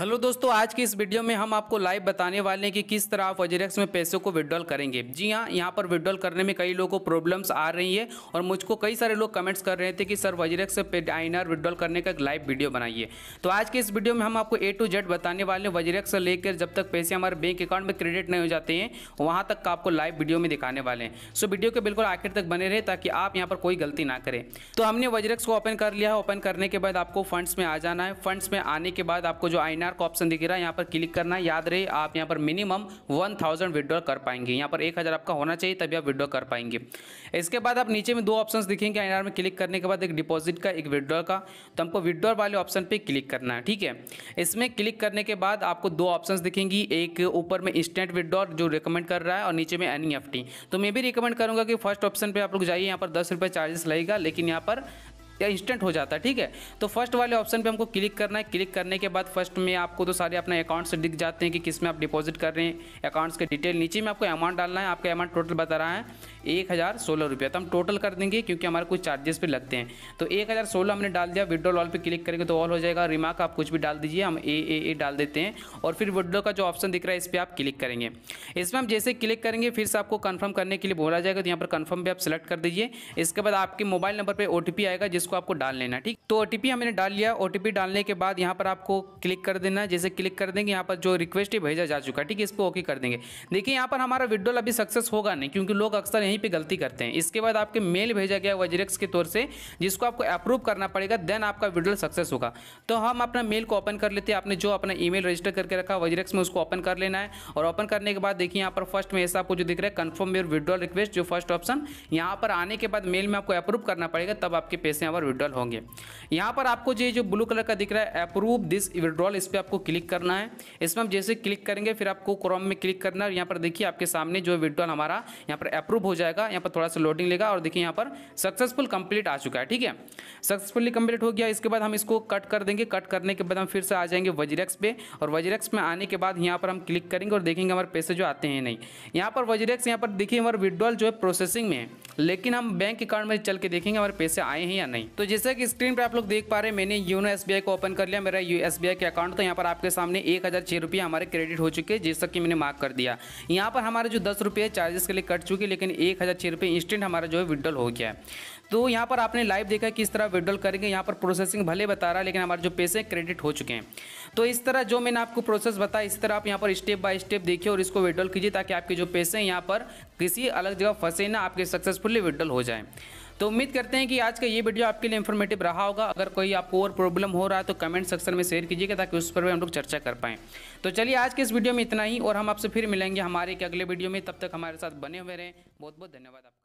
hello दोस्तों आज की इस वीडियो में हम आपको लाइव बताने वाले हैं कि किस तरह आप वजरेक्स में पैसों को विड्रॉल करेंगे जी हाँ यहाँ पर विड्रॉल करने में कई लोगों को प्रॉब्लम्स आ रही है और मुझको कई सारे लोग कमेंट्स कर रहे थे कि सर वजरेक्स से आई विड्रॉल करने का एक लाइव वीडियो बनाइए तो आज के इस वीडियो में हम आपको ए टू जेड बताने वाले हैं वजरेक्स से लेकर जब तक पैसे हमारे बैंक अकाउंट में क्रेडिट नहीं हो जाते हैं वहाँ तक आपको लाइव वीडियो में दिखाने वाले हैं सो वीडियो के बिल्कुल आखिर तक बने रहे ताकि आप यहाँ पर कोई गलती ना करें तो हमने वजरेक्स को ओपन कर लिया है ओपन करने के बाद आपको फंड्स में आ जाना है फंड्स में आने के बाद आपको जो आई वेबिनार का ऑप्शन दिख रहा है यहाँ पर क्लिक करना है याद रहे आप यहाँ पर मिनिमम वन थाउजेंड विड्रॉ कर पाएंगे यहाँ पर एक हज़ार आपका होना चाहिए तभी आप विड्रॉ कर पाएंगे इसके बाद आप नीचे में दो ऑप्शन दिखेंगे एन में क्लिक करने के बाद एक डिपॉजिट का एक विड्रॉ का तो हमको विड्रॉ वाले ऑप्शन पर क्लिक करना है ठीक है इसमें क्लिक करने के बाद आपको दो ऑप्शन दिखेंगी एक ऊपर में इंस्टेंट विड्रॉ जो रिकमेंड कर रहा है और नीचे में एन e तो मैं भी रिकमेंड करूँगा कि फर्स्ट ऑप्शन पर आप लोग जाइए यहाँ पर दस चार्जेस लगेगा लेकिन यहाँ पर या इंस्टेंट हो जाता है ठीक है तो फर्स्ट वाले ऑप्शन पे हमको क्लिक करना है क्लिक करने के बाद फर्स्ट में आपको तो सारे अपने अकाउंट्स दिख जाते हैं कि किस में आप डिपॉजिट कर रहे हैं अकाउंट्स के डिटेल नीचे में आपको अमाउंट डालना है आपका अमाउंट टोटल बता रहा है एक हज़ार सोलह रुपया तो हम टोटल कर देंगे क्योंकि हमारे कुछ चार्जेस पे लगते हैं तो एक हज़ार सोलह हमने डाल दिया विड्रॉल ऑल पे क्लिक करेंगे तो ऑल हो जाएगा रिमार्क आप कुछ भी डाल दीजिए हम ए ए ए डाल देते हैं और फिर विड्रॉ का जो ऑप्शन दिख रहा है इस पर आप क्लिक करेंगे इसमें हम जैसे क्लिक करेंगे फिर से आपको कन्फर्म करने के लिए बोला जाएगा तो यहाँ पर कन्फर्म भी आप सेलेक्ट कर दीजिए इसके बाद आपके मोबाइल नंबर पर ओ आएगा जिसको इसको आपको डाल लेना ठीक तो ओ हमने डाल लिया ओ डालने के बाद यहाँ पर आपको क्लिक कर देना जैसे क्लिक कर देंगे यहाँ पर जो रिक्वेस्ट है भेजा जा चुका है ठीक है इसको ओके कर देंगे देखिए यहाँ पर हमारा विड्रोल अभी सक्सेस होगा नहीं क्योंकि लोग अक्सर यहीं पर गलती करते हैं इसके बाद आपके मेल भेजा गया वजरेक्स के तौर से जिसको आपको अप्रूव करना पड़ेगा देन आपका विड्रोल सक्सेस होगा तो हम अपना मेल को ओपन कर लेते हैं आपने जो अपना ई रजिस्टर करके रखा वजरेक्स में उसको ओपन कर लेना है और ओपन करने के बाद देखिए यहाँ पर फर्स्ट में ऐसा आपको जो दिख रहा है कन्फर्म योर विड्रॉल रिक्वेस्ट जो फर्स्ट ऑप्शन यहाँ पर आने के बाद मेल में आपको अप्रूव करना पड़ेगा तब आपके पैसे यहाँ पर विड्रॉल होंगे यहाँ पर आपको जो जो ब्लू कलर का दिख रहा है अप्रूव दिस विड्रॉल इस पर आपको क्लिक करना है इसमें हम जैसे क्लिक करेंगे फिर आपको क्रोम में क्लिक करना है और यहाँ पर देखिए आपके सामने जो विड्रॉल हमारा यहाँ पर अप्रूव हो जाएगा यहाँ पर थोड़ा सा लोडिंग लेगा और देखिए यहाँ पर सक्सेसफुल कंप्लीट आ चुका है ठीक है सक्सेसफुली कंप्लीट हो गया इसके बाद हम इसको कट कर देंगे कट करने के बाद हम फिर से आ जाएंगे वजरेक्स पे और वजरेक्स में आने के बाद यहाँ पर हम क्लिक करेंगे और देखेंगे हमारे पैसे जो आते हैं नहीं यहाँ पर वजरेक्स यहाँ पर देखिए हमारे विड्रॉल जो है प्रोसेसिंग में है लेकिन हम बैंक अकाउंट में चल के देखेंगे हमारे पैसे आए हैं या नहीं तो जैसा कि स्क्रीन पर आप लोग देख पा रहे हैं मैंने योनो एस को ओपन कर लिया मेरा यू के अकाउंट तो यहाँ पर आपके सामने एक हज़ार हमारे क्रेडिट हो चुके हैं जैसा कि मैंने मार्क कर दिया यहाँ पर हमारे जो दस रुपये चार्जेस के लिए कट चुके लेकिन एक हज़ार इंस्टेंट हमारा जो है विड्रॉल हो गया है तो यहाँ पर आपने लाइव देखा कि किस तरह विड्रॉल करेंगे यहाँ पर प्रोसेसिंग भले बता रहा है लेकिन हमारे जो पैसे क्रेडिट हो चुके हैं तो इस तरह जो मैंने आपको प्रोसेस बताया इस तरह आप यहाँ पर स्टेप बाय स्टेप देखिए और इसको विड्रॉल कीजिए ताकि आपके जो पैसे हैं यहाँ पर किसी अलग जगह फंसे ना आपके सक्सेसफुली विड्रॉल हो जाए तो उम्मीद करते हैं कि आज का ये वीडियो आपके लिए इन्फॉर्मेटिव रहा होगा अगर कोई आपको और प्रॉब्लम हो रहा है तो कमेंट सेक्शन में शेयर कीजिएगा ताकि उस पर भी हम लोग चर्चा कर पाएँ तो चलिए आज के इस वीडियो में इतना ही और हम आपसे फिर मिलेंगे हमारे के अगले वीडियो में तब तक हमारे साथ बने हुए रहें बहुत बहुत धन्यवाद आपका